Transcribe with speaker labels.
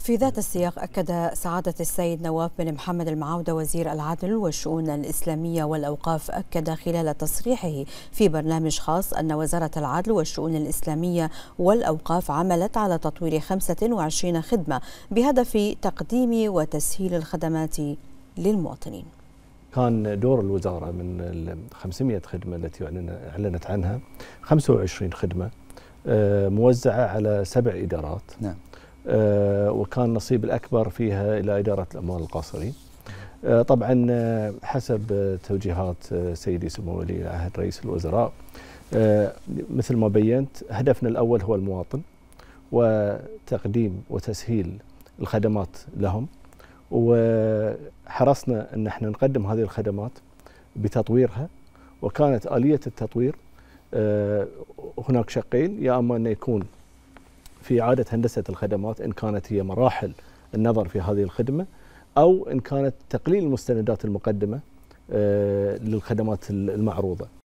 Speaker 1: في ذات السياق أكد سعادة السيد نواف بن محمد المعاودة وزير العدل والشؤون الإسلامية والأوقاف أكد خلال تصريحه في برنامج خاص أن وزارة العدل والشؤون الإسلامية والأوقاف عملت على تطوير 25 خدمة بهدف تقديم وتسهيل الخدمات للمواطنين
Speaker 2: كان دور الوزارة من ال 500 خدمة التي أعلنت عنها 25 خدمة آه، موزعة على سبع إدارات نعم آه، وكان نصيب الأكبر فيها إلى إدارة الأموال القصري آه، طبعا آه، حسب توجيهات سيدي سمو ولي العهد رئيس الوزراء مثل ما بينت هدفنا الأول هو المواطن وتقديم وتسهيل الخدمات لهم وحرصنا أن احنا نقدم هذه الخدمات بتطويرها وكانت آلية التطوير هناك شقين يا اما انه يكون في إعادة هندسة الخدمات إن كانت هي مراحل النظر في هذه الخدمة أو إن كانت تقليل المستندات المقدمة آه، للخدمات المعروضة